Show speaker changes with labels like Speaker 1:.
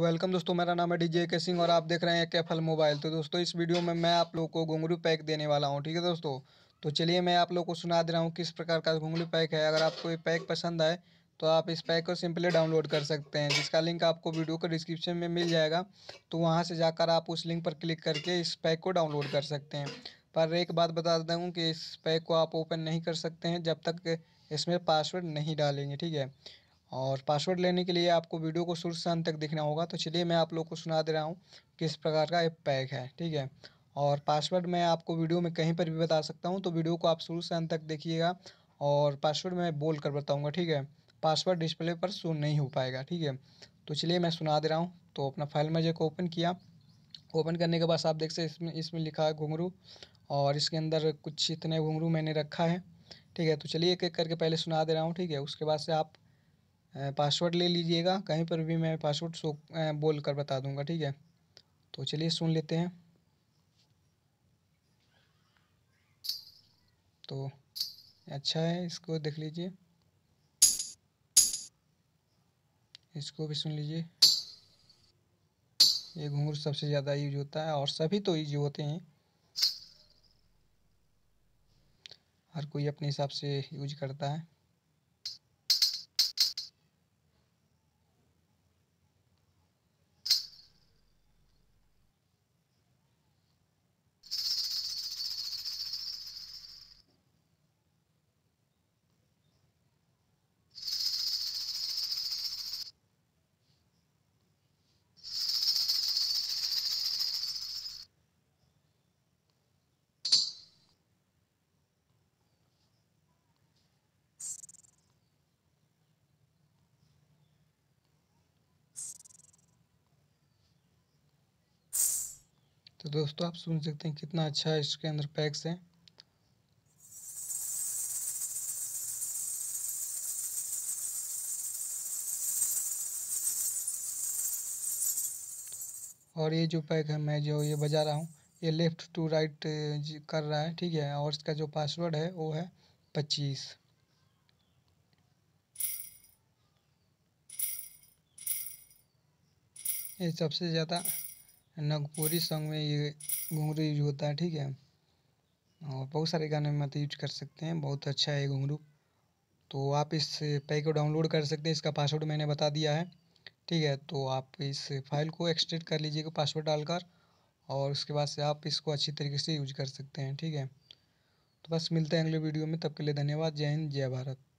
Speaker 1: welcome दोस्तों मेरा नाम है डीजे के सिंह और आप देख रहे हैं कैफल मोबाइल तो दोस्तों इस वीडियो में मैं आप लोग को घुंगरू पैक देने वाला हूँ ठीक है दोस्तों तो चलिए मैं आप लोग को सुना दे रहा हूँ किस प्रकार का घुंगरू पैक है अगर आपको ये पैक पसंद आए तो आप इस पैक को सिंपली डाउनलोड कर सकते हैं जिसका लिंक आपको वीडियो को डिस्क्रिप्शन में मिल जाएगा तो वहाँ से जाकर आप उस लिंक पर क्लिक करके इस पैक को डाउनलोड कर सकते हैं पर एक बात बता देता हूँ कि इस पैक को आप ओपन नहीं कर सकते हैं जब तक इसमें पासवर्ड नहीं डालेंगे ठीक है और पासवर्ड लेने के लिए आपको वीडियो को शुरू से अंत तक देखना होगा तो चलिए मैं आप लोग को सुना दे रहा हूँ किस प्रकार का एप पैक है ठीक है और पासवर्ड मैं आपको वीडियो में कहीं पर भी बता सकता हूँ तो वीडियो को आप शुरू से अंत तक देखिएगा और पासवर्ड मैं बोल कर बताऊँगा ठीक है पासवर्ड डिस्प्ले पर शो नहीं हो पाएगा ठीक है तो चलिए मैं सुना दे रहा हूँ तो अपना फाइल मैं को ओपन किया ओपन करने के बाद आप देख सकते इसमें इसमें लिखा है घुंगरू और इसके अंदर कुछ इतने घुंगरू मैंने रखा है ठीक है तो चलिए एक एक करके पहले सुना दे रहा हूँ ठीक है उसके बाद से आप पासवर्ड ले लीजिएगा कहीं पर भी मैं पासवर्ड शो बोल कर बता दूंगा ठीक है तो चलिए सुन लेते हैं तो अच्छा है इसको देख लीजिए इसको भी सुन लीजिए ये घूंघट सबसे ज़्यादा यूज होता है और सभी तो यूज होते हैं हर कोई अपने हिसाब से यूज करता है तो दोस्तों आप सुन सकते हैं कितना अच्छा है इसके अंदर पैक्स है और ये जो पैक है मैं जो ये बजा रहा हूँ ये लेफ़्ट टू राइट कर रहा है ठीक है और इसका जो पासवर्ड है वो है पच्चीस ये सबसे ज़्यादा नागपुरी सॉन्ग में ये घुंघरू यूज होता है ठीक है और बहुत सारे गाने में मतलब तो यूज कर सकते हैं बहुत अच्छा है घुंगरू तो आप इस पैक को डाउनलोड कर सकते हैं इसका पासवर्ड मैंने बता दिया है ठीक है तो आप इस फाइल को एक्सट्रेट कर लीजिएगा पासवर्ड डालकर और उसके बाद से आप इसको अच्छी तरीके से यूज कर सकते हैं ठीक है तो बस मिलते हैं अगले वीडियो में तब के लिए धन्यवाद जय हिंद जय भारत